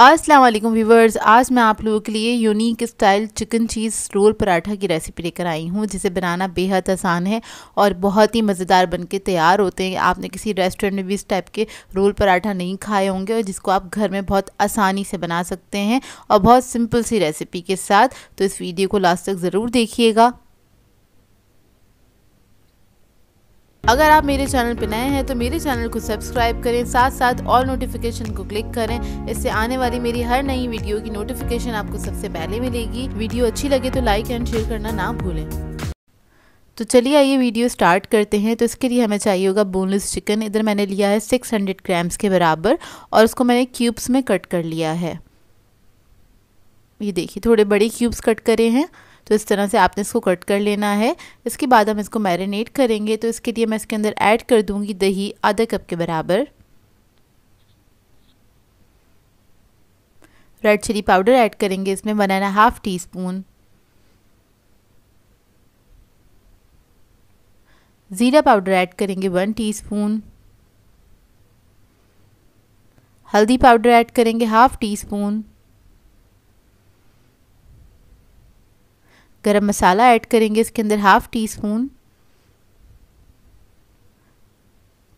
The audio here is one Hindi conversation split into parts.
अस्सलाम वालेकुम व्यूवर्स आज मैं आप लोगों के लिए unique style chicken cheese roll paratha की रेसिपी लेकर आई हूँ जिसे बनाना बेहद आसान है और बहुत ही मज़ेदार बनके तैयार होते हैं आपने किसी रेस्टोरेंट में भी इस टाइप के रोल पराठा नहीं खाए होंगे और जिसको आप घर में बहुत आसानी से बना सकते हैं और बहुत सिंपल सी रेसिपी के साथ तो इस वीडियो को लास्ट तक ज़रूर देखिएगा अगर आप मेरे चैनल पर नए हैं तो मेरे चैनल को सब्सक्राइब करें साथ साथ ऑल नोटिफिकेशन को क्लिक करें इससे आने वाली मेरी हर नई वीडियो की नोटिफिकेशन आपको सबसे पहले मिलेगी वीडियो अच्छी लगे तो लाइक एंड शेयर करना ना भूलें तो चलिए आइए वीडियो स्टार्ट करते हैं तो इसके लिए हमें चाहिए होगा बोनलेस चिकन इधर मैंने लिया है 600 ग्राम्स के बराबर और उसको मैंने क्यूब्स में कट कर लिया है ये देखिए थोड़े बड़े क्यूब्स कट करे हैं तो इस तरह से आपने इसको कट कर लेना है इसके बाद हम इसको मैरिनेट करेंगे तो इसके लिए मैं इसके अंदर ऐड कर दूँगी दही आधा कप के बराबर रेड चिली पाउडर ऐड करेंगे इसमें one and half teaspoon ज़ीरा पाउडर ऐड करेंगे वन टीस्पून हल्दी पाउडर ऐड करेंगे half teaspoon garam masala add करेंगे इसके अंदर हाफ़ टी स्पून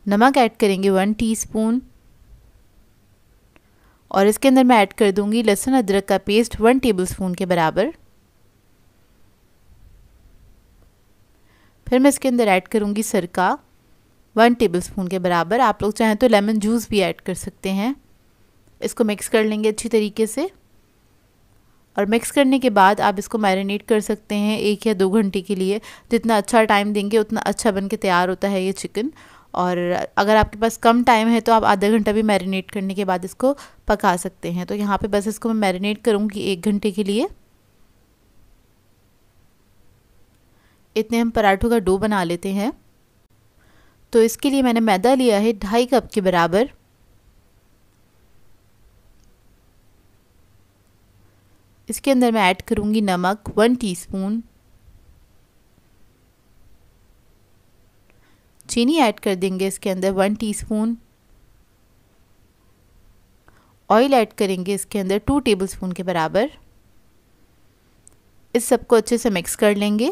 नमक ऐड करेंगे वन टीस्पून और इसके अंदर मैं ऐड कर दूंगी लहसुन अदरक का पेस्ट वन टेबलस्पून के बराबर फिर मैं इसके अंदर ऐड करूंगी सरका वन टेबलस्पून के बराबर आप लोग चाहें तो लेमन जूस भी ऐड कर सकते हैं इसको मिक्स कर लेंगे अच्छी तरीके से और मिक्स करने के बाद आप इसको मैरिनेट कर सकते हैं एक या दो घंटे के लिए जितना अच्छा टाइम देंगे उतना अच्छा बन के तैयार होता है ये चिकन और अगर आपके पास कम टाइम है तो आप आधा घंटा भी मैरिनेट करने के बाद इसको पका सकते हैं तो यहाँ पे बस इसको मैं मैरिनेट करूँगी एक घंटे के लिए इतने हम पराठों का डो बना लेते हैं तो इसके लिए मैंने मैदा लिया है ढाई कप के बराबर इसके अंदर मैं ऐड करूँगी नमक वन टीस्पून चीनी ऐड कर देंगे इसके अंदर वन टीस्पून ऑयल ऐड करेंगे इसके अंदर टू टेबलस्पून के बराबर इस सबको अच्छे से मिक्स कर लेंगे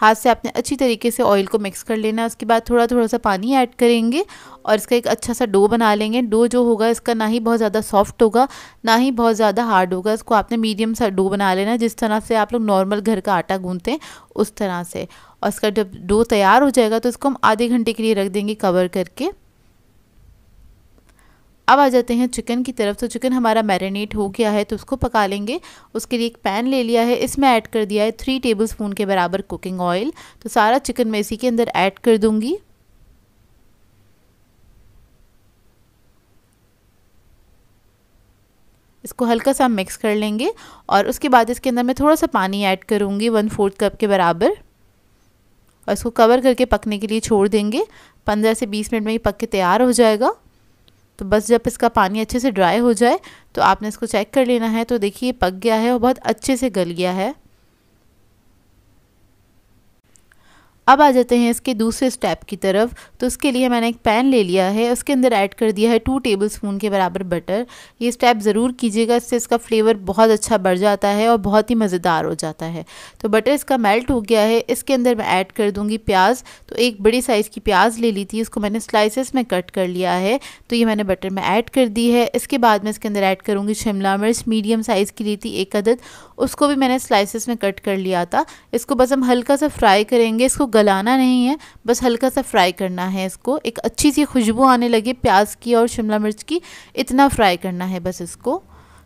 हाथ से आपने अच्छी तरीके से ऑयल को मिक्स कर लेना है उसके बाद थोड़ा थोड़ा सा पानी ऐड करेंगे और इसका एक अच्छा सा डो बना लेंगे डो जो होगा इसका ना ही बहुत ज़्यादा सॉफ्ट होगा ना ही बहुत ज़्यादा हार्ड होगा इसको आपने मीडियम सा डो बना लेना जिस तरह से आप लोग नॉर्मल घर का आटा गूंथते हैं उस तरह से और इसका जब डो तैयार हो जाएगा तो इसको हम आधे घंटे के लिए रख देंगे कवर करके अब आ जाते हैं चिकन की तरफ तो चिकन हमारा मैरिनेट हो गया है तो उसको पका लेंगे उसके लिए एक पैन ले लिया है इसमें ऐड कर दिया है थ्री टेबल स्पून के बराबर कुकिंग ऑयल तो सारा चिकन मैं इसी के अंदर ऐड कर दूँगी इसको हल्का सा मिक्स कर लेंगे और उसके बाद इसके अंदर मैं थोड़ा सा पानी ऐड करूँगी वन फोर्थ कप के बराबर और इसको कवर करके पकने के लिए छोड़ देंगे पंद्रह से बीस मिनट में ये पक के तैयार हो जाएगा तो बस जब इसका पानी अच्छे से ड्राई हो जाए तो आपने इसको चेक कर लेना है तो देखिए पक गया है और बहुत अच्छे से गल गया है अब आ जाते हैं इसके दूसरे स्टेप की तरफ तो उसके लिए मैंने एक पैन ले लिया है उसके अंदर ऐड कर दिया है टू टेबल स्पून के बराबर बटर ये स्टेप ज़रूर कीजिएगा इससे इसका फ्लेवर बहुत अच्छा बढ़ जाता है और बहुत ही मज़ेदार हो जाता है तो बटर इसका मेल्ट हो गया है इसके अंदर मैं ऐड कर दूँगी प्याज तो एक बड़ी साइज़ की प्याज ले ली थी उसको मैंने स्लाइसिस में कट कर लिया है तो ये मैंने बटर में ऐड कर दी है इसके बाद मैं इसके अंदर ऐड करूँगी शिमला मिर्च मीडियम साइज़ की ली थी एक अदद उसको भी मैंने स्लाइसिस में कट कर लिया था इसको बस हम हल्का सा फ्राई करेंगे इसको गलाना नहीं है बस हल्का सा फ्राई करना है इसको एक अच्छी सी खुशबू आने लगी प्याज की और शिमला मिर्च की इतना फ्राई करना है बस इसको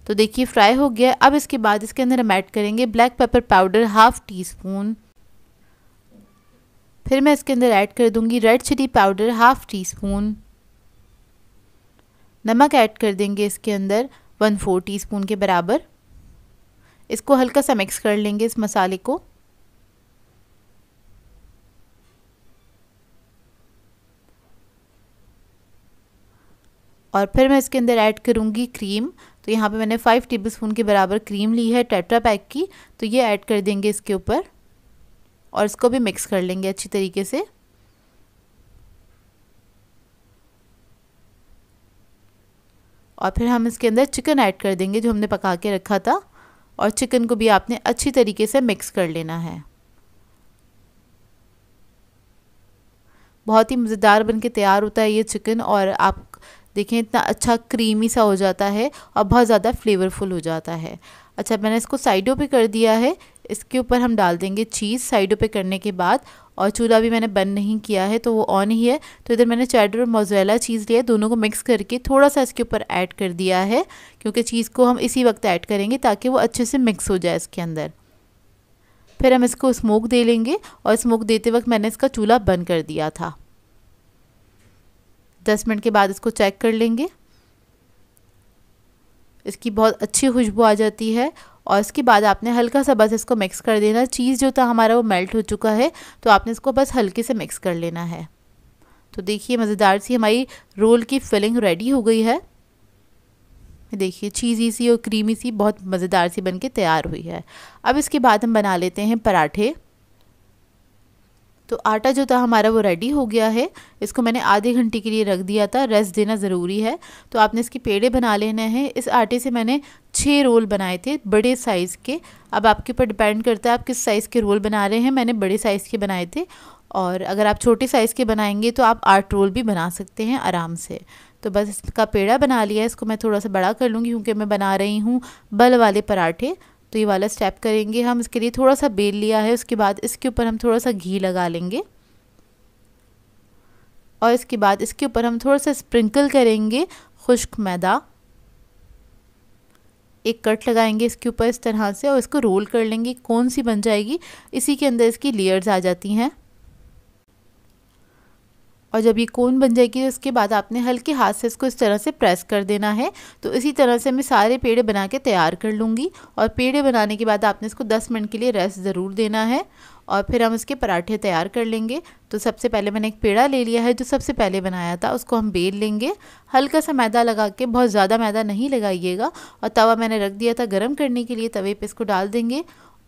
तो देखिए फ्राई हो गया अब इसके बाद इसके अंदर हम ऐड करेंगे black pepper powder half teaspoon फिर मैं इसके अंदर ऐड कर दूंगी red chilli powder half teaspoon नमक ऐड कर देंगे इसके अंदर वन फोर टी स्पून के बराबर इसको हल्का सा मिक्स कर लेंगे इस मसाले को और फिर मैं इसके अंदर ऐड करूँगी क्रीम तो यहाँ पे मैंने फ़ाइव टेबलस्पून के बराबर क्रीम ली है टेट्रा पैक की तो ये ऐड कर देंगे इसके ऊपर और इसको भी मिक्स कर लेंगे अच्छी तरीके से और फिर हम इसके अंदर चिकन ऐड कर देंगे जो हमने पका के रखा था और चिकन को भी आपने अच्छी तरीके से मिक्स कर लेना है बहुत ही मज़ेदार बन के तैयार होता है ये चिकन और आप देखें इतना अच्छा क्रीमी सा हो जाता है और बहुत ज़्यादा फ्लेवरफुल हो जाता है अच्छा मैंने इसको साइडों पे कर दिया है इसके ऊपर हम डाल देंगे चीज़ साइडों पे करने के बाद और चूल्हा भी मैंने बंद नहीं किया है तो वो ऑन ही है तो इधर मैंने चैडर और मोजेला चीज़ लिया दोनों को मिक्स करके थोड़ा सा इसके ऊपर ऐड कर दिया है क्योंकि चीज़ को हम इसी वक्त ऐड करेंगे ताकि वो अच्छे से मिक्स हो जाए इसके अंदर फिर हम इसको स्मोक दे लेंगे और स्मोक देते वक्त मैंने इसका चूल्हा बंद कर दिया था दस मिनट के बाद इसको चेक कर लेंगे इसकी बहुत अच्छी खुशबू आ जाती है और इसके बाद आपने हल्का सा बस इसको मिक्स कर देना चीज़ जो था हमारा वो मेल्ट हो चुका है तो आपने इसको बस हल्के से मिक्स कर लेना है तो देखिए मज़ेदार सी हमारी रोल की फिलिंग रेडी हो गई है देखिए चीज़ी सी और क्रीमी सी बहुत मज़ेदार सी बन के तैयार हुई है अब इसके बाद हम बना लेते हैं पराठे तो आटा जो था हमारा वो रेडी हो गया है इसको मैंने आधे घंटे के लिए रख दिया था रेस्ट देना ज़रूरी है तो आपने इसके पेड़े बना लेने हैं इस आटे से मैंने छः रोल बनाए थे बड़े साइज़ के अब आपके ऊपर डिपेंड करता है आप किस साइज़ के रोल बना रहे हैं मैंने बड़े साइज़ के बनाए थे और अगर आप छोटे साइज़ के बनाएंगे तो आप आठ रोल भी बना सकते हैं आराम से तो बस इसका पेड़ा बना लिया इसको मैं थोड़ा सा बड़ा कर लूँगी क्योंकि मैं बना रही हूँ बल वाले पराठे तो ये वाला स्टेप करेंगे हम इसके लिए थोड़ा सा बेल लिया है उसके बाद इसके ऊपर हम थोड़ा सा घी लगा लेंगे और इसके बाद इसके ऊपर हम थोड़ा सा स्प्रिंकल करेंगे खुश्क मैदा एक कट लगाएंगे इसके ऊपर इस तरह से और इसको रोल कर लेंगे कौन सी बन जाएगी इसी के अंदर इसकी लेयर्स आ जाती हैं और जब ये कोन बन जाएगी तो उसके बाद आपने हल्के हाथ से इसको इस तरह से प्रेस कर देना है तो इसी तरह से मैं सारे पेड़े बना के तैयार कर लूँगी और पेड़े बनाने के बाद आपने इसको दस मिनट के लिए रेस्ट ज़रूर देना है और फिर हम इसके पराठे तैयार कर लेंगे तो सबसे पहले मैंने एक पेड़ा ले लिया है जो सबसे पहले बनाया था उसको हम बेल लेंगे हल्का सा मैदा लगा के बहुत ज़्यादा मैदा नहीं लगाइएगा और तवा मैंने रख दिया था गर्म करने के लिए तवे पे इसको डाल देंगे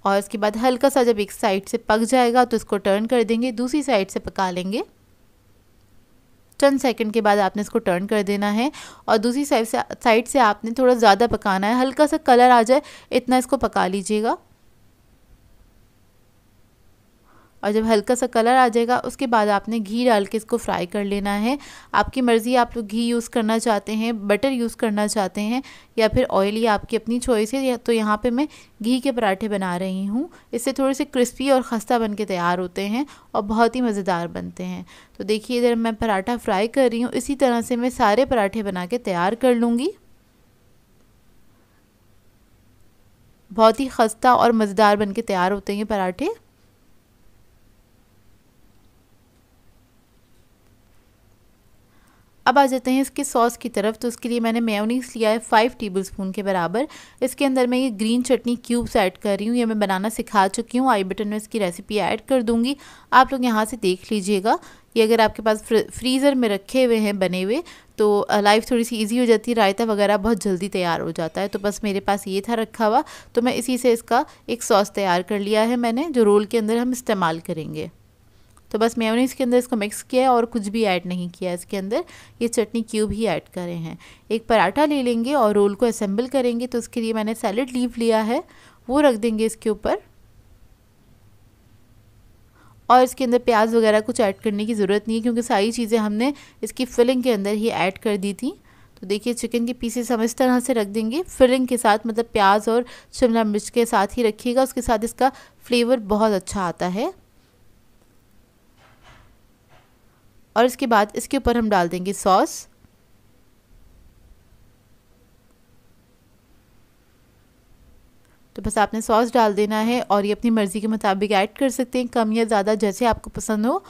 और इसके बाद हल्का सा जब एक साइड से पक जाएगा तो इसको टर्न कर देंगे दूसरी साइड से पका लेंगे चंद सेकंड के बाद आपने इसको टर्न कर देना है और दूसरी साइड से साइड से आपने थोड़ा ज़्यादा पकाना है हल्का सा कलर आ जाए इतना इसको पका लीजिएगा और जब हल्का सा कलर आ जाएगा उसके बाद आपने घी डाल के इसको फ्राई कर लेना है आपकी मर्ज़ी आप लोग घी यूज़ करना चाहते हैं बटर यूज़ करना चाहते हैं या फिर ऑयल ही आपकी अपनी चॉइस है तो यहाँ पर मैं घी के पराठे बना रही हूँ इससे थोड़े से क्रिस्पी और खस्ता बन के तैयार होते हैं और बहुत ही मज़ेदार बनते हैं तो देखिए इधर मैं पराठा फ्राई कर रही हूँ इसी तरह से मैं सारे पराठे बना के तैयार कर लूँगी बहुत ही खस्ता और मज़ेदार बन के तैयार होते हैं पराठे अब आ जाते हैं इसके सॉस की तरफ तो उसके लिए मैंने मेयोनीस लिया है फ़ाइव टेबल स्पून के बराबर इसके अंदर मैं ये ग्रीन चटनी क्यूब्स ऐड कर रही हूँ ये मैं बनाना सिखा चुकी हूँ आई बटन में इसकी रेसिपी ऐड कर दूँगी आप लोग यहाँ से देख लीजिएगा ये अगर आपके पास फ्रीज़र में रखे हुए हैं बने हुए तो लाइफ थोड़ी सी इजी हो जाती है रायता वगैरह बहुत जल्दी तैयार हो जाता है तो बस मेरे पास ये था रखा हुआ तो मैं इसी से इसका एक सॉस तैयार कर लिया है मैंने जो रोल के अंदर हम इस्तेमाल करेंगे तो बस मैंने इसके अंदर इसको मिक्स किया है और कुछ भी ऐड नहीं किया इसके अंदर ये चटनी क्यूब ही ऐड करें हैं एक पराठा ले लेंगे और रोल को असेंबल करेंगे तो उसके लिए मैंने सैलड लीव लिया है वो रख देंगे इसके ऊपर और इसके अंदर प्याज वगैरह कुछ ऐड करने की ज़रूरत नहीं है क्योंकि सारी चीज़ें हमने इसकी फिलिंग के अंदर ही ऐड कर दी थी तो देखिए चिकन के पीसेस हम इस तरह से रख देंगे फिलिंग के साथ मतलब प्याज और शिमला मिर्च के साथ ही रखिएगा उसके साथ इसका फ्लेवर बहुत अच्छा आता है और इसके बाद इसके ऊपर हम डाल देंगे सॉस तो बस आपने सॉस डाल देना है और ये अपनी मर्ज़ी के मुताबिक ऐड कर सकते हैं कम या ज़्यादा जैसे आपको पसंद हो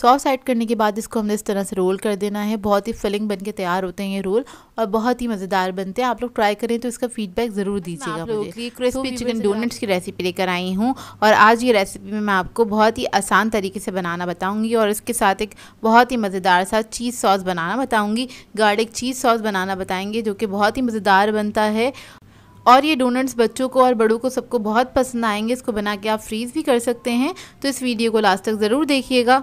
सॉस ऐड करने के बाद इसको हमने इस तरह से रोल कर देना है बहुत ही फिलिंग बन के तैयार होते हैं ये रोल और बहुत ही मज़ेदार बनते हैं आप लोग ट्राई करें तो इसका फीडबैक ज़रूर दीजिएगा मुझे क्रिस्पी चिकन डोनट्स की रेसिपी लेकर आई हूँ और आज ये रेसिपी में मैं आपको बहुत ही आसान तरीके से बनाना बताऊँगी और इसके साथ एक बहुत ही मज़ेदार सा चीज़ सॉस बनाना बताऊँगी गार्लिक चीज़ सॉस बनाना बताएँगे जो कि बहुत ही मज़ेदार बनता है और ये डोनट्स बच्चों को और बड़ों को सबको बहुत पसंद आएंगे इसको बना के आप फ्रीज़ भी कर सकते हैं तो इस वीडियो को लास्ट तक ज़रूर देखिएगा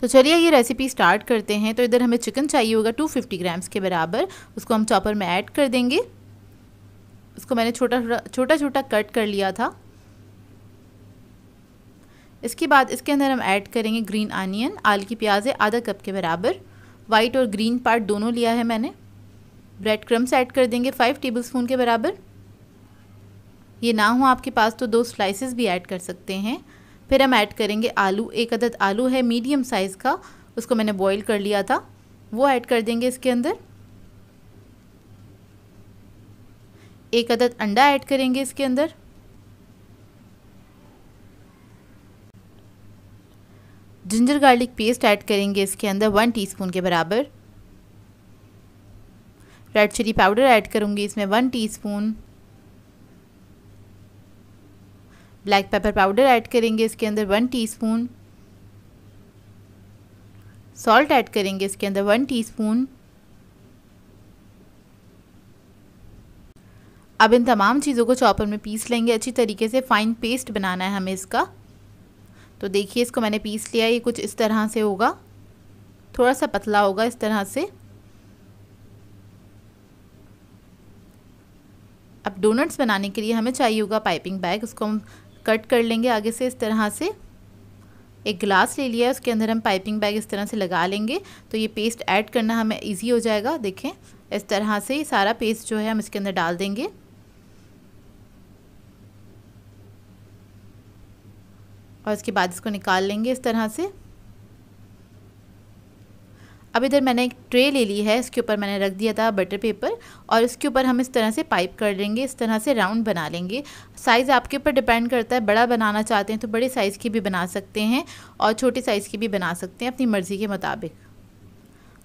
तो चलिए ये रेसिपी स्टार्ट करते हैं तो इधर हमें चिकन चाहिए होगा 250 ग्राम्स के बराबर उसको हम चॉपर में ऐड कर देंगे उसको मैंने छोटा छोटा छोटा कट कर लिया था इसके बाद इसके अंदर हम ऐड करेंगे ग्रीन आनियन आल की प्याज है आधा कप के बराबर वाइट और ग्रीन पार्ट दोनों लिया है मैंने ब्रेड क्रम्स ऐड कर देंगे फाइव टेबल स्पून के बराबर ये ना हो आपके पास तो दो स्लाइसेस भी ऐड कर सकते हैं फिर हम ऐड करेंगे आलू एक अदद आलू है मीडियम साइज़ का उसको मैंने बॉईल कर लिया था वो ऐड कर देंगे इसके अंदर एक अदद अंडा ऐड करेंगे इसके अंदर जिंजर गार्लिक पेस्ट ऐड करेंगे इसके अंदर वन टीस्पून के बराबर रेड चिली पाउडर ऐड करूँगी इसमें one teaspoon black pepper powder add करेंगे इसके अंदर वन टीस्पून सॉल्ट ऐड करेंगे इसके अंदर वन टीस्पून अब इन तमाम चीज़ों को चॉपर में पीस लेंगे अच्छी तरीके से फाइन पेस्ट बनाना है हमें इसका तो देखिए इसको मैंने पीस लिया ये कुछ इस तरह से होगा थोड़ा सा पतला होगा इस तरह से अब डोनट्स बनाने के लिए हमें चाहिए होगा पाइपिंग बैग उसको हम कट कर लेंगे आगे से इस तरह से एक ग्लास ले लिया है उसके अंदर हम पाइपिंग बैग इस तरह से लगा लेंगे तो ये पेस्ट ऐड करना हमें इजी हो जाएगा देखें इस तरह से सारा पेस्ट जो है हम इसके अंदर डाल देंगे और इसके बाद इसको निकाल लेंगे इस तरह से अब इधर मैंने एक ट्रे ले ली है इसके ऊपर मैंने रख दिया था बटर पेपर और इसके ऊपर हम इस तरह से पाइप कर लेंगे इस तरह से राउंड बना लेंगे साइज़ आपके ऊपर डिपेंड करता है बड़ा बनाना चाहते हैं तो बड़े साइज़ की भी बना सकते हैं और छोटे साइज़ की भी बना सकते हैं अपनी मर्ज़ी के मुताबिक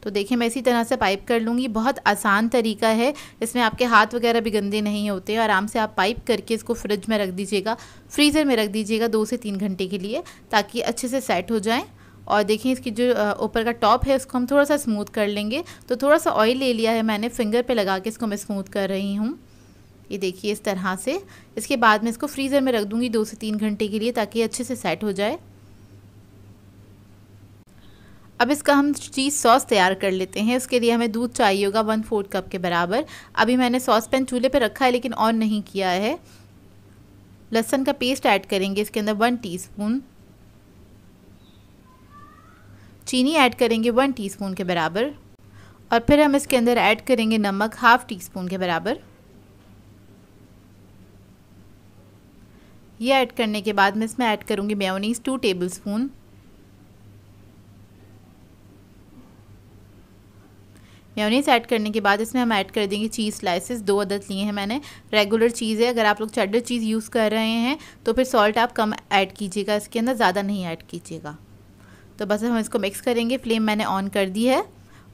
तो देखिए मैं इसी तरह से पाइप कर लूँगी बहुत आसान तरीका है इसमें आपके हाथ वगैरह भी गंदे नहीं होते आराम से आप पाइप करके इसको फ्रिज में रख दीजिएगा फ्रीज़र में रख दीजिएगा दो से तीन घंटे के लिए ताकि अच्छे से सेट हो जाएँ और देखिए इसकी जो ऊपर का टॉप है उसको हम थोड़ा सा स्मूथ कर लेंगे तो थोड़ा सा ऑयल ले लिया है मैंने फिंगर पे लगा के इसको मैं स्मूथ कर रही हूँ ये देखिए इस तरह से इसके बाद मैं इसको फ्रीज़र में रख दूँगी दो से तीन घंटे के लिए ताकि अच्छे से सेट हो जाए अब इसका हम चीज़ सॉस तैयार कर लेते हैं उसके लिए हमें दूध चाहिए होगा वन फोर्थ कप के बराबर अभी मैंने सॉस पैन चूल्हे पर रखा है लेकिन ऑन नहीं किया है लहसन का पेस्ट ऐड करेंगे इसके अंदर वन टीस्पून चीनी ऐड करेंगे वन टीस्पून के बराबर और फिर हम इसके अंदर ऐड करेंगे नमक हाफ़ टी स्पून के बराबर ये ऐड करने के बाद मैं इसमें ऐड करूँगी mayonnaise two tablespoon mayonnaise add करने के बाद इसमें हम ऐड कर देंगे चीज़ स्लाइसेस दो अदद लिए हैं मैंने रेगुलर चीज़ है अगर आप लोग चडर चीज़ यूज़ कर रहे हैं तो फिर सॉल्ट आप कम ऐड कीजिएगा इसके अंदर ज़्यादा नहीं ऐड कीजिएगा तो बस हम इसको मिक्स करेंगे फ्लेम मैंने ऑन कर दी है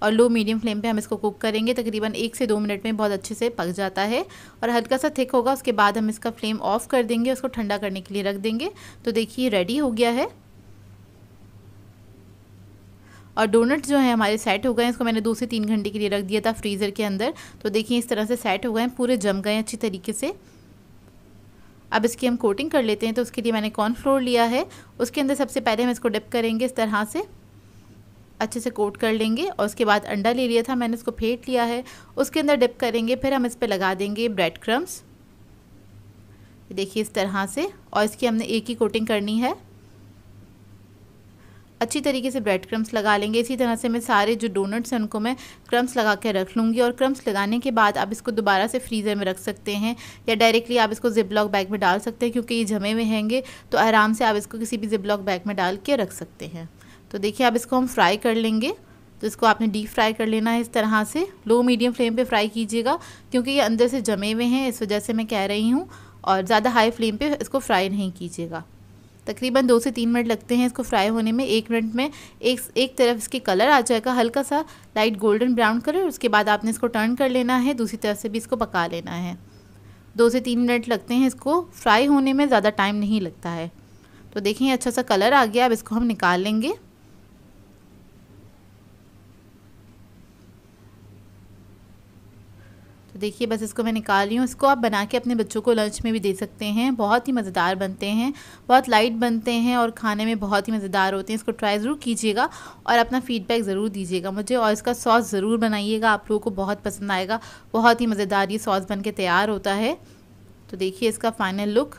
और लो मीडियम फ्लेम पे हम इसको कुक करेंगे तकरीबन एक से दो मिनट में बहुत अच्छे से पक जाता है और हल्का सा थिक होगा उसके बाद हम इसका फ्लेम ऑफ़ कर देंगे उसको ठंडा करने के लिए रख देंगे तो देखिए रेडी हो गया है और डोनट जो है हमारे सेट हो गए हैं इसको मैंने दो से तीन घंटे के लिए रख दिया था फ्रीज़र के अंदर तो देखिए इस तरह से सेट हो गए हैं पूरे जम गए हैं अच्छी तरीके से अब इसकी हम कोटिंग कर लेते हैं तो उसके लिए मैंने कॉर्न फ्लोर लिया है उसके अंदर सबसे पहले हम इसको डिप करेंगे इस तरह से अच्छे से कोट कर लेंगे और उसके बाद अंडा ले लिया था मैंने उसको फेंट लिया है उसके अंदर डिप करेंगे फिर हम इस पर लगा देंगे ब्रेड क्रम्स देखिए इस तरह से और इसकी हमने एक ही कोटिंग करनी है अच्छी तरीके से ब्रेड क्रम्स लगा लेंगे इसी तरह से मैं सारे जो डोनट्स हैं उनको मैं क्रम्स लगा के रख लूँगी और क्रम्स लगाने के बाद आप इसको दोबारा से फ्रीज़र में रख सकते हैं या डायरेक्टली आप इसको जिप लॉक बैग में डाल सकते हैं क्योंकि ये जमे हुए हैंगे तो आराम से आप इसको किसी भी जिप लॉक बैग में डाल के रख सकते हैं तो देखिए आप इसको हम फ्राई कर लेंगे तो इसको आपने डीप फ्राई कर लेना है इस तरह से लो मीडियम फ्लेम पर फ्राई कीजिएगा क्योंकि ये अंदर से जमे हुए हैं इस वजह से मैं कह रही हूँ और ज़्यादा हाई फ्लेम पर इसको फ्राई नहीं कीजिएगा तकरीबन दो से तीन मिनट लगते हैं इसको फ्राई होने में एक मिनट में एक एक तरफ इसके कलर आ जाएगा हल्का सा लाइट गोल्डन ब्राउन कलर उसके बाद आपने इसको टर्न कर लेना है दूसरी तरफ से भी इसको पका लेना है दो से तीन मिनट लगते हैं इसको फ्राई होने में ज़्यादा टाइम नहीं लगता है तो देखें अच्छा सा कलर आ गया अब इसको हम निकाल लेंगे तो देखिए बस इसको मैं निकाल रही हूँ इसको आप बना के अपने बच्चों को लंच में भी दे सकते हैं बहुत ही मज़ेदार बनते हैं बहुत लाइट बनते हैं और खाने में बहुत ही मज़ेदार होते हैं इसको ट्राई ज़रूर कीजिएगा और अपना फीडबैक ज़रूर दीजिएगा मुझे और इसका सॉस ज़रूर बनाइएगा आप लोगों को बहुत पसंद आएगा बहुत ही मज़ेदार ये सॉस बन के तैयार होता है तो देखिए इसका फ़ाइनल लुक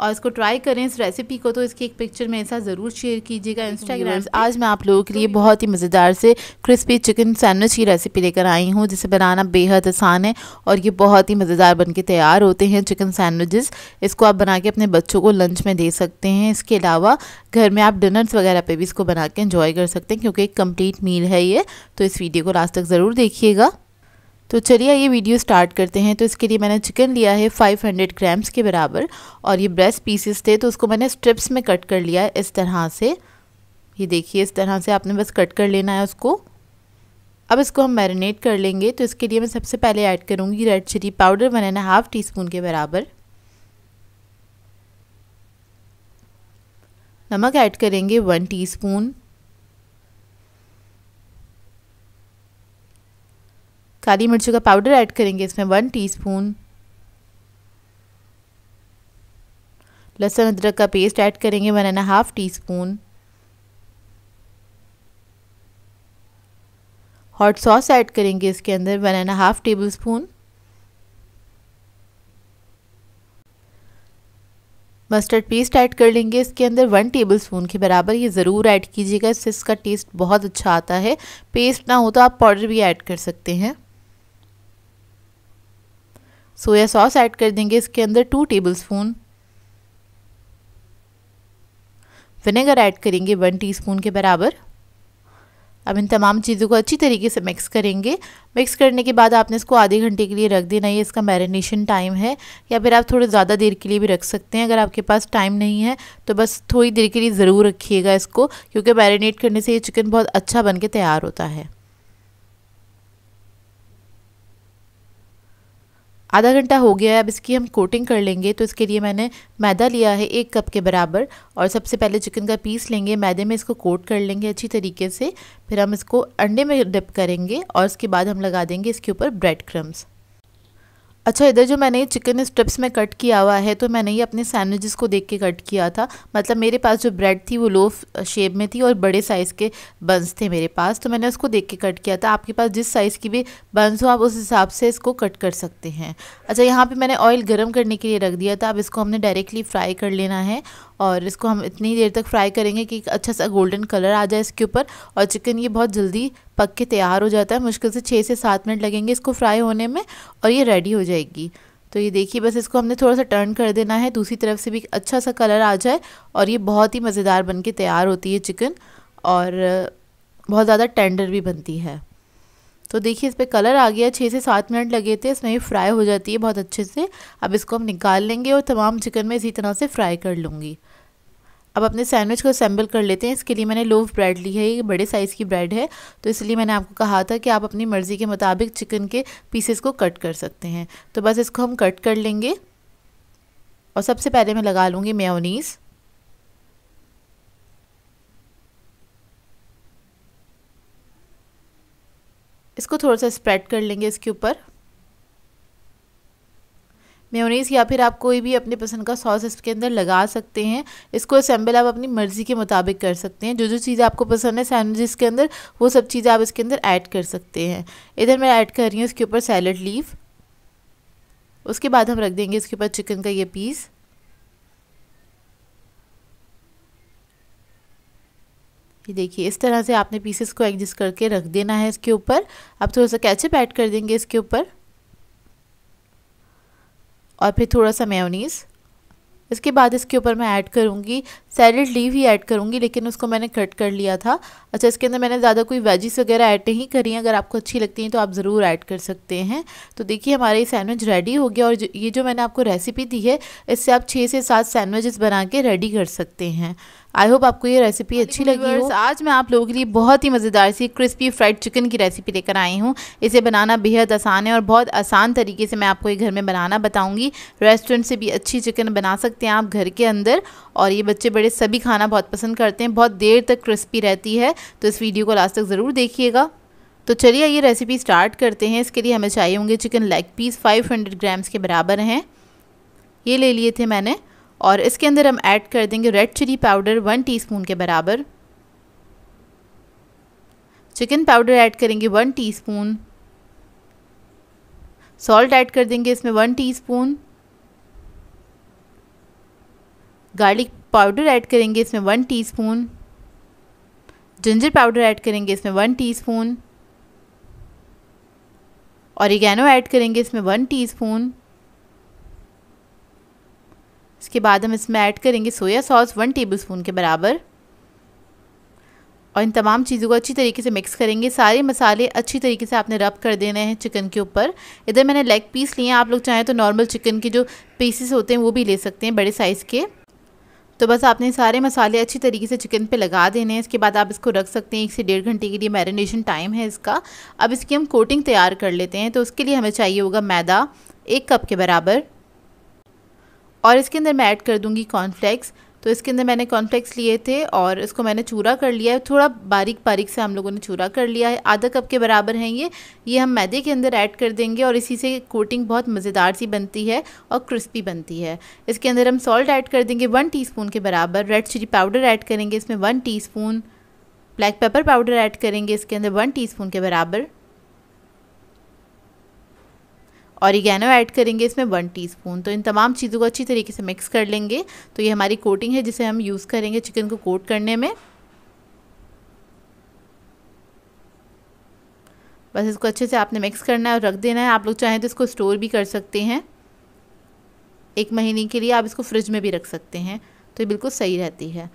और इसको ट्राई करें इस रेसिपी को तो इसकी एक पिक्चर मेरे साथ ज़रूर शेयर कीजिएगा इंस्टाग्राम आज मैं आप लोगों के लिए तो बहुत ही मज़ेदार से क्रिस्पी चिकन सैंडविच की रेसिपी लेकर आई हूँ जिसे बनाना बेहद आसान है और ये बहुत ही मज़ेदार बन के तैयार होते हैं चिकन सैंडविचेस इसको आप बना के अपने बच्चों को लंच में दे सकते हैं इसके अलावा घर में आप डिनर्स वगैरह पर भी इसको बना के इन्जॉय कर सकते हैं क्योंकि एक कम्प्लीट मील है ये तो इस वीडियो को लास्ट तक ज़रूर देखिएगा तो चलिए ये वीडियो स्टार्ट करते हैं तो इसके लिए मैंने चिकन लिया है 500 ग्राम्स के बराबर और ये ब्रेस्ट पीसेस थे तो उसको मैंने स्ट्रिप्स में कट कर लिया है इस तरह से ये देखिए इस तरह से आपने बस कट कर लेना है उसको अब इसको हम मैरिनेट कर लेंगे तो इसके लिए मैं सबसे पहले ऐड करूँगी red chilli powder one and half teaspoon के बराबर नमक ऐड करेंगे वन टी काली मिर्च का पाउडर ऐड करेंगे इसमें वन टीस्पून लहसुन अदरक का पेस्ट ऐड करेंगे one and half teaspoon hot sauce add करेंगे इसके अंदर one and half tablespoon mustard paste add कर लेंगे इसके अंदर वन टेबल स्पून के बराबर ये ज़रूर ऐड कीजिएगा इससे इसका टेस्ट बहुत अच्छा आता है पेस्ट ना हो तो आप पाउडर भी ऐड कर सकते हैं सोया सॉस ऐड कर देंगे इसके अंदर two tablespoon vinegar add करेंगे वन टीस्पून के बराबर अब इन तमाम चीज़ों को अच्छी तरीके से मिक्स करेंगे मिक्स करने के बाद आपने इसको आधे घंटे के लिए रख देना ये इसका मैरिनेशन टाइम है या फिर आप थोड़े ज़्यादा देर के लिए भी रख सकते हैं अगर आपके पास टाइम नहीं है तो बस थोड़ी देर के लिए ज़रूर रखिएगा इसको क्योंकि मैरिनेट करने से ये चिकन बहुत अच्छा बन के तैयार होता है आधा घंटा हो गया है अब इसकी हम कोटिंग कर लेंगे तो इसके लिए मैंने मैदा लिया है एक कप के बराबर और सबसे पहले चिकन का पीस लेंगे मैदे में इसको कोट कर लेंगे अच्छी तरीके से फिर हम इसको अंडे में डिप करेंगे और उसके बाद हम लगा देंगे इसके ऊपर ब्रेड क्रम्स अच्छा इधर जो मैंने ये चिकन स्ट्रिप्स में कट किया हुआ है तो मैंने ये अपने सैंडविचेस को देख के कट किया था मतलब मेरे पास जो ब्रेड थी वो लो शेप में थी और बड़े साइज़ के बंस थे मेरे पास तो मैंने उसको देख के कट किया था आपके पास जिस साइज़ की भी बंस हो आप उस हिसाब से इसको कट कर सकते हैं अच्छा यहाँ पर मैंने ऑयल गर्म करने के लिए रख दिया था अब इसको हमने डायरेक्टली फ्राई कर लेना है और इसको हम इतनी देर तक फ्राई करेंगे कि अच्छा सा गोल्डन कलर आ जाए इसके ऊपर और चिकन ये बहुत जल्दी पक के तैयार हो जाता है मुश्किल से छः से सात मिनट लगेंगे इसको फ्राई होने में और ये रेडी हो जाएगी तो ये देखिए बस इसको हमने थोड़ा सा टर्न कर देना है दूसरी तरफ से भी अच्छा सा कलर आ जाए और ये बहुत ही मज़ेदार बन के तैयार होती है चिकन और बहुत ज़्यादा टेंडर भी बनती है तो देखिए इस पर कलर आ गया छः से सात मिनट लगे थे इसमें ये फ्राई हो जाती है बहुत अच्छे से अब इसको हम निकाल लेंगे और तमाम चिकन में इसी तरह से फ्राई कर लूँगी अब अपने सैंडविच को असेंबल कर लेते हैं इसके लिए मैंने लोव ब्रेड ली है ये बड़े साइज़ की ब्रेड है तो इसलिए मैंने आपको कहा था कि आप अपनी मर्ज़ी के मुताबिक चिकन के पीसेस को कट कर सकते हैं तो बस इसको हम कट कर लेंगे और सबसे पहले मैं लगा लूँगी मेयोनीज़ इसको थोड़ा सा स्प्रेड कर लेंगे इसके ऊपर मेयोनीज़ या फिर आप कोई भी अपने पसंद का सॉस इसके अंदर लगा सकते हैं इसको असेंबल आप अपनी मर्ज़ी के मुताबिक कर सकते हैं जो जो चीज़ें आपको पसंद है सैंडविच के अंदर वो सब चीज़ें आप इसके अंदर ऐड कर सकते हैं इधर मैं ऐड कर रही हूँ इसके ऊपर सैलड लीफ उसके बाद हम रख देंगे इसके ऊपर चिकन का ये पीस ये देखिए इस तरह से आपने पीसेस को एडजस्ट करके रख देना है इसके ऊपर अब थोड़ा सा कैचअप ऐड कर देंगे इसके ऊपर और फिर थोड़ा सा मेयोनीज़ इसके बाद इसके ऊपर मैं ऐड करूँगी सैलड लीव ही ऐड करूँगी लेकिन उसको मैंने कट कर लिया था अच्छा इसके अंदर मैंने ज़्यादा कोई वेजिस वगैरह ऐड नहीं करी अगर आपको अच्छी लगती हैं तो आप ज़रूर ऐड कर सकते हैं तो देखिए हमारा ये सैंडविच रेडी हो गया और ये जो मैंने आपको रेसिपी दी है इससे आप छः से सात सैंडविचेस बना के रेडी कर सकते हैं आई होप आपको ये रेसिपी अच्छी लगी हो आज मैं आप लोगों के लिए बहुत ही मज़ेदार सी क्रिस्पी फ्राइड चिकन की रेसिपी लेकर आई हूँ इसे बनाना बेहद आसान है और बहुत आसान तरीके से मैं आपको ये घर में बनाना बताऊँगी रेस्टोरेंट से भी अच्छी चिकन बना सकते हैं आप घर के अंदर और ये बच्चे बड़े सभी खाना बहुत पसंद करते हैं बहुत देर तक क्रिस्पी रहती है तो इस वीडियो को लास्ट तक ज़रूर देखिएगा तो चलिए ये रेसिपी स्टार्ट करते हैं इसके लिए हमें चाहिए होंगे चिकन लेग पीस 500 ग्राम्स के बराबर हैं ये ले लिए थे मैंने और इसके अंदर हम ऐड कर देंगे red chilli powder one teaspoon के बराबर चिकन पाउडर ऐड करेंगे वन टीस्पून सॉल्ट ऐड कर देंगे इसमें one teaspoon garlic powder add करेंगे इसमें one teaspoon ginger powder add करेंगे इसमें वन टीस्पून इगैनो ऐड करेंगे इसमें वन टीस्पून उसके बाद हम इसमें ऐड करेंगे सोया सॉस वन टेबलस्पून के बराबर और इन तमाम चीज़ों को अच्छी तरीके से मिक्स करेंगे सारे मसाले अच्छी तरीके से आपने रब कर देने हैं चिकन के ऊपर इधर मैंने लेग पीस लिए हैं आप लोग चाहें तो नॉर्मल चिकन के जो पीसेस होते हैं वो भी ले सकते हैं बड़े साइज़ के तो बस आपने सारे मसाले अच्छी तरीके से चिकन पे लगा देने हैं इसके बाद आप इसको रख सकते हैं एक से डेढ़ घंटे के लिए मैरिनेशन टाइम है इसका अब इसकी हम कोटिंग तैयार कर लेते हैं तो उसके लिए हमें चाहिए होगा मैदा एक कप के बराबर और इसके अंदर मैं ऐड कर दूँगी कॉर्नफ्लेक्स तो इसके अंदर मैंने कॉर्नफ्लेक्स लिए थे और इसको मैंने चूरा कर लिया है थोड़ा बारीक बारीक से हम लोगों ने चूरा कर लिया है आधा कप के बराबर हैं ये ये हम मैदे के अंदर ऐड कर देंगे और इसी से कोटिंग बहुत मज़ेदार सी बनती है और क्रिस्पी बनती है इसके अंदर हम सॉल्ट ऐड कर देंगे वन टी के बराबर रेड चिली पाउडर ऐड करेंगे इसमें one tea black pepper powder add करेंगे इसके अंदर वन टी के बराबर ऑरिगेनो ऐड करेंगे इसमें वन टीस्पून तो इन तमाम चीज़ों को अच्छी तरीके से मिक्स कर लेंगे तो ये हमारी कोटिंग है जिसे हम यूज़ करेंगे चिकन को कोट करने में बस इसको अच्छे से आपने मिक्स करना है और रख देना है आप लोग चाहें तो इसको स्टोर भी कर सकते हैं एक महीने के लिए आप इसको फ्रिज में भी रख सकते हैं तो ये बिल्कुल सही रहती है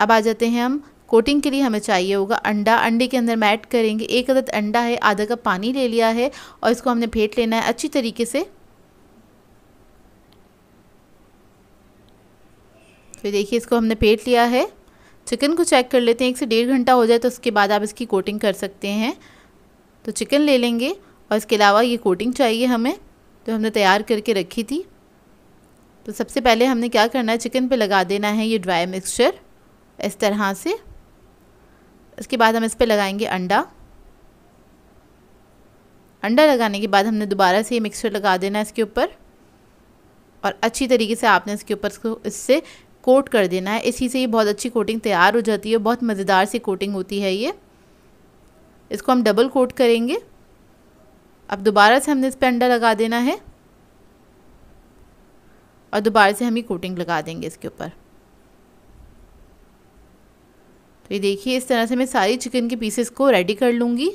अब आ जाते हैं हम कोटिंग के लिए हमें चाहिए होगा अंडा अंडे के अंदर मैट ऐड करेंगे एक अदद अंडा है आधा कप पानी ले लिया है और इसको हमने फेंट लेना है अच्छी तरीके से तो देखिए इसको हमने फेंट लिया है चिकन को चेक कर लेते हैं एक से डेढ़ घंटा हो जाए तो उसके बाद आप इसकी कोटिंग कर सकते हैं तो चिकन ले लेंगे और इसके अलावा ये कोटिंग चाहिए हमें तो हमने तैयार करके रखी थी तो सबसे पहले हमने क्या करना है चिकन पे लगा देना है ये ड्राई मिक्सचर इस तरह से इसके बाद हम इस पर लगाएंगे अंडा अंडा लगाने के बाद हमने दोबारा से ये मिक्सचर लगा देना है इसके ऊपर और अच्छी तरीके से आपने इसके ऊपर इसको इससे कोट कर देना है इसी से ये बहुत अच्छी कोटिंग तैयार हो जाती है बहुत मज़ेदार सी कोटिंग होती है ये इसको हम डबल कोट करेंगे अब दोबारा से हमने इस पर अंडा लगा देना है और दोबारा से हम ये कोटिंग लगा देंगे इसके ऊपर तो ये देखिए इस तरह से मैं सारी चिकन के पीसेस को रेडी कर लूँगी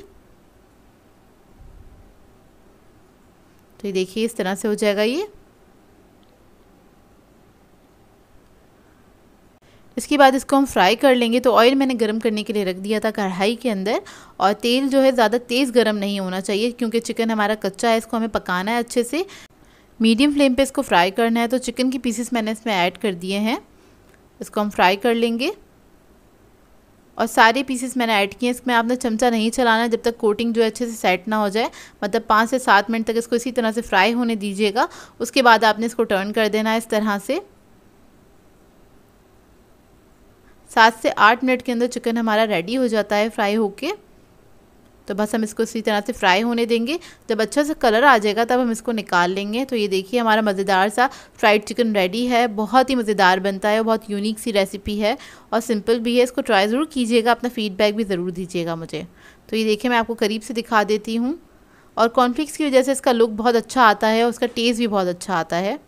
तो ये देखिए इस तरह से हो जाएगा ये इसके बाद इसको हम फ्राई कर लेंगे तो ऑयल मैंने गर्म करने के लिए रख दिया था कढ़ाई के अंदर और तेल जो है ज़्यादा तेज़ गर्म नहीं होना चाहिए क्योंकि चिकन हमारा कच्चा है इसको हमें पकाना है अच्छे से मीडियम फ्लेम पे इसको फ्राई करना है तो चिकन की पीसेस मैंने इसमें ऐड कर दिए हैं इसको हम फ्राई कर लेंगे और सारे पीसेस मैंने ऐड किए हैं इसमें आपने चमचा नहीं चलाना है जब तक कोटिंग जो है अच्छे से सेट ना हो जाए मतलब पाँच से सात मिनट तक इसको इसी तरह से फ्राई होने दीजिएगा उसके बाद आपने इसको टर्न कर देना है इस तरह से सात से आठ मिनट के अंदर चिकन हमारा रेडी हो जाता है फ्राई होके तो बस हम इसको इसी तरह से फ्राई होने देंगे जब अच्छा सा कलर आ जाएगा तब हम इसको निकाल लेंगे तो ये देखिए हमारा मज़ेदार सा फ्राइड चिकन रेडी है बहुत ही मज़ेदार बनता है बहुत यूनिक सी रेसिपी है और सिंपल भी है इसको ट्राई ज़रूर कीजिएगा अपना फीडबैक भी ज़रूर दीजिएगा मुझे तो ये देखिए मैं आपको करीब से दिखा देती हूँ और कॉन्फ्लिक्स की वजह से इसका लुक बहुत अच्छा आता है और उसका टेस्ट भी बहुत अच्छा आता है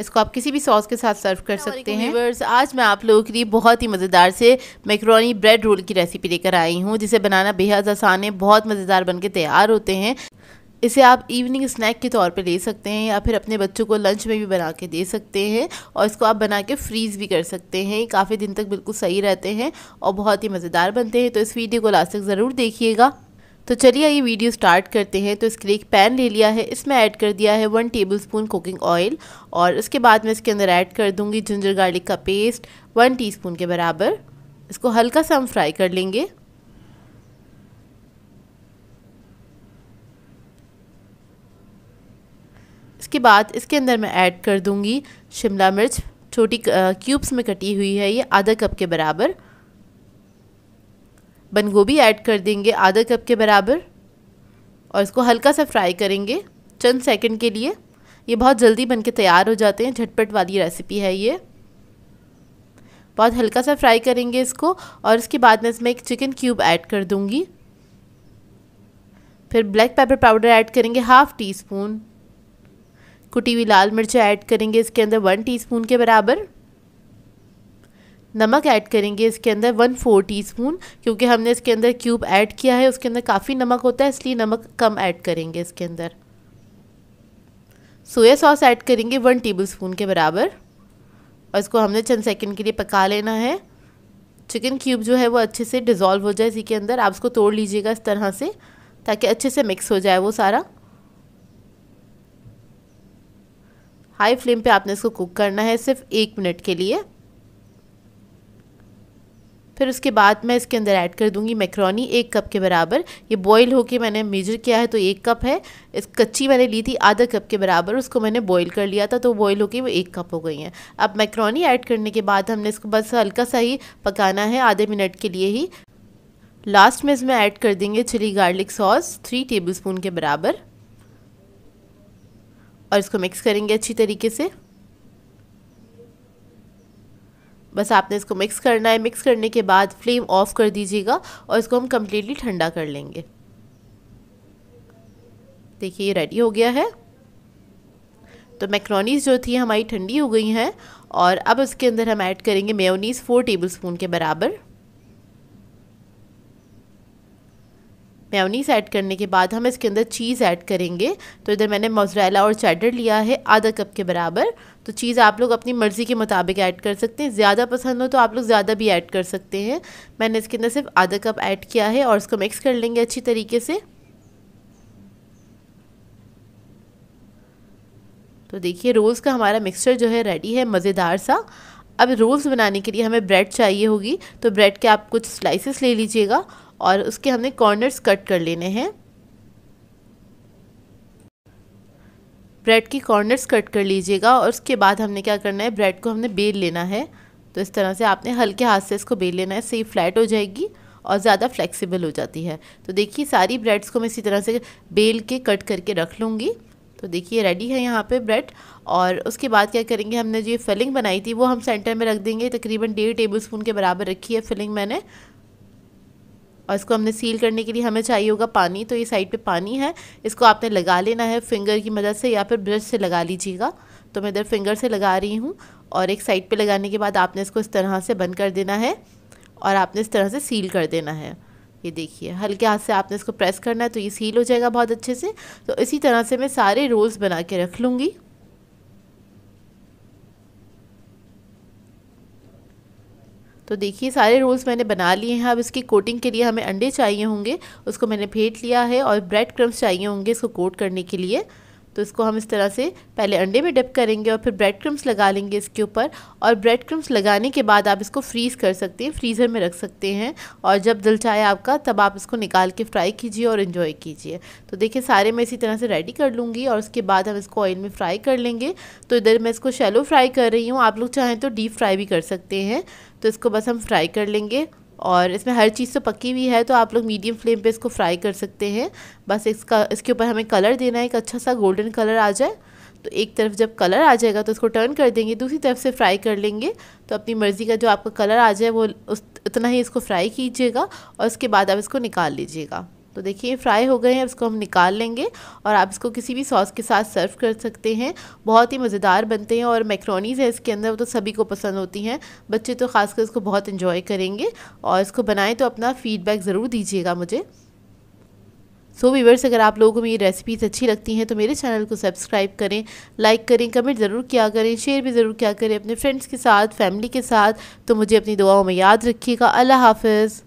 इसको आप किसी भी सॉस के साथ सर्व कर सकते हैं आज मैं आप लोगों के लिए बहुत ही मज़ेदार से मैक्रोनी ब्रेड रोल की रेसिपी लेकर आई हूँ जिसे बनाना बेहद आसान है बहुत मज़ेदार बन के तैयार होते हैं इसे आप इवनिंग स्नैक के तौर पे ले सकते हैं या फिर अपने बच्चों को लंच में भी बना के दे सकते हैं और इसको आप बना के फ्रीज़ भी कर सकते हैं काफ़ी दिन तक बिल्कुल सही रहते हैं और बहुत ही मज़ेदार बनते हैं तो इस वीडियो को लास्ट तक ज़रूर देखिएगा तो चलिए ये वीडियो स्टार्ट करते हैं तो इसके लिए एक पैन ले लिया है इसमें ऐड कर दिया है वन टेबलस्पून कुकिंग ऑयल और उसके बाद मैं इसके अंदर ऐड कर दूंगी जिंजर गार्लिक का पेस्ट वन टीस्पून के बराबर इसको हल्का सा हम फ्राई कर लेंगे इसके बाद इसके अंदर मैं ऐड कर दूंगी शिमला मिर्च छोटी क्यूब्स में कटी हुई है ये आधा कप के बराबर बंद गोभी ऐड कर देंगे आधा कप के बराबर और इसको हल्का सा फ्राई करेंगे चंद सेकंड के लिए ये बहुत जल्दी बन के तैयार हो जाते हैं झटपट वाली रेसिपी है ये बहुत हल्का सा फ्राई करेंगे इसको और उसके बाद में इसमें एक चिकन क्यूब ऐड कर दूँगी फिर ब्लैक पेपर पाउडर ऐड करेंगे हाफ़ टी स्पून कुटी हुई लाल मिर्च ऐड करेंगे इसके अंदर वन टीस्पून के बराबर नमक ऐड करेंगे इसके अंदर वन फोर टी स्पून क्योंकि हमने इसके अंदर क्यूब ऐड किया है उसके अंदर काफ़ी नमक होता है इसलिए नमक कम ऐड करेंगे इसके अंदर सोया सॉस ऐड करेंगे वन टेबल स्पून के बराबर और इसको हमने चंद सेकंड के लिए पका लेना है चिकन क्यूब जो है वो अच्छे से डिज़ोल्व हो जाए इसी के अंदर आप उसको तोड़ लीजिएगा इस तरह से ताकि अच्छे से मिक्स हो जाए वो सारा हाई फ्लेम पे आपने इसको कुक करना है सिर्फ एक मिनट के लिए फिर उसके बाद मैं इसके अंदर ऐड कर दूंगी मैक्रोनी एक कप के बराबर ये बॉईल होके मैंने मेजर किया है तो एक कप है इस कच्ची मैंने ली थी आधा कप के बराबर उसको मैंने बॉईल कर लिया था तो बॉईल होके वो एक कप हो गई हैं अब मैक्रोनी ऐड करने के बाद हमने इसको बस हल्का सा ही पकाना है आधे मिनट के लिए ही लास्ट में इसमें ऐड कर देंगे chilli garlic sauce three table के बराबर और इसको मिक्स करेंगे अच्छी तरीके से बस आपने इसको मिक्स करना है मिक्स करने के बाद फ्लेम ऑफ कर दीजिएगा और इसको हम कम्प्लीटली ठंडा कर लेंगे देखिए रेडी हो गया है तो मैक्रोनीज जो थी हमारी ठंडी हो गई हैं और अब इसके अंदर हम ऐड करेंगे मेयोनीज़ फोर टेबलस्पून के बराबर मेयोनीस ऐड करने के बाद हम इसके अंदर चीज़ ऐड करेंगे तो इधर मैंने मोजरेला और चैडर लिया है आधा कप के बराबर तो चीज़ आप लोग अपनी मर्ज़ी के मुताबिक ऐड कर सकते हैं ज़्यादा पसंद हो तो आप लोग ज़्यादा भी ऐड कर सकते हैं मैंने इसके अंदर सिर्फ आधा कप ऐड किया है और इसको मिक्स कर लेंगे अच्छी तरीके से तो देखिए रोल्स का हमारा मिक्सचर जो है रेडी है मज़ेदार सा अब रोल्स बनाने के लिए हमें ब्रेड चाहिए होगी तो ब्रेड के आप कुछ स्लाइसेस ले लीजिएगा और उसके हमने कॉर्नर्स कट कर लेने हैं ब्रेड की कॉर्नर्स कट कर लीजिएगा और उसके बाद हमने क्या करना है ब्रेड को हमने बेल लेना है तो इस तरह से आपने हल्के हाथ से इसको बेल लेना है सही फ्लैट हो जाएगी और ज़्यादा फ्लेक्सिबल हो जाती है तो देखिए सारी ब्रेड्स को मैं इसी तरह से बेल के कट करके रख लूँगी तो देखिए रेडी है यहाँ पे ब्रेड और उसके बाद क्या करेंगे हमने जो ये फिलिंग बनाई थी वो हम सेंटर में रख देंगे तकरीबन डेढ़ टेबल स्पून के बराबर रखी है फिलिंग मैंने और इसको हमने सील करने के लिए हमें चाहिए होगा पानी तो ये साइड पे पानी है इसको आपने लगा लेना है फिंगर की मदद से या फिर ब्रश से लगा लीजिएगा तो मैं इधर फिंगर से लगा रही हूँ और एक साइड पे लगाने के बाद आपने इसको इस तरह से बंद कर देना है और आपने इस तरह से सील कर देना है ये देखिए हल्के हाथ से आपने इसको प्रेस करना है तो ये सील हो जाएगा बहुत अच्छे से तो इसी तरह से मैं सारे रोल्स बना के रख लूँगी तो देखिए सारे रोल्स मैंने बना लिए हैं अब इसकी कोटिंग के लिए हमें अंडे चाहिए होंगे उसको मैंने फेंट लिया है और ब्रेड क्रम्स चाहिए होंगे इसको कोट करने के लिए तो इसको हम इस तरह से पहले अंडे में डिप करेंगे और फिर ब्रेड क्रम्स लगा लेंगे इसके ऊपर और ब्रेड क्रम्स लगाने के बाद आप इसको फ्रीज़ कर सकते हैं फ्रीज़र में रख सकते हैं और जब दिल चाहे आपका तब आप इसको निकाल के फ्राई कीजिए और इन्जॉय कीजिए तो देखिए सारे मैं इसी तरह से रेडी कर लूँगी और उसके बाद हम इसको ऑयल में फ्राई कर लेंगे तो इधर मैं इसको शैलो फ्राई कर रही हूँ आप लोग चाहें तो डीप फ्राई भी कर सकते हैं तो इसको बस हम फ्राई कर लेंगे और इसमें हर चीज़ तो पकी हुई है तो आप लोग मीडियम फ्लेम पे इसको फ्राई कर सकते हैं बस इसका इसके ऊपर हमें कलर देना है एक अच्छा सा गोल्डन कलर आ जाए तो एक तरफ जब कलर आ जाएगा तो इसको टर्न कर देंगे दूसरी तरफ से फ्राई कर लेंगे तो अपनी मर्ज़ी का जो आपका कलर आ जाए वो उस उतना ही इसको फ्राई कीजिएगा और उसके बाद आप इसको निकाल लीजिएगा तो देखिए फ्राई हो गए हैं इसको हम निकाल लेंगे और आप इसको किसी भी सॉस के साथ सर्व कर सकते हैं बहुत ही मज़ेदार बनते हैं और मैक्रोनीज है इसके अंदर वो तो सभी को पसंद होती हैं बच्चे तो खासकर इसको बहुत इन्जॉय करेंगे और इसको बनाएं तो अपना फ़ीडबैक ज़रूर दीजिएगा मुझे सो so, अगर आप लोगों को मेरी रेसिपीज़ अच्छी लगती हैं तो मेरे चैनल को सब्सक्राइब करें लाइक करें कमेंट ज़रूर किया करें शेयर भी ज़रूर किया करें अपने फ्रेंड्स के साथ फैमिली के साथ तो मुझे अपनी दुआओं में याद रखिएगा अल्लाह हाफिज़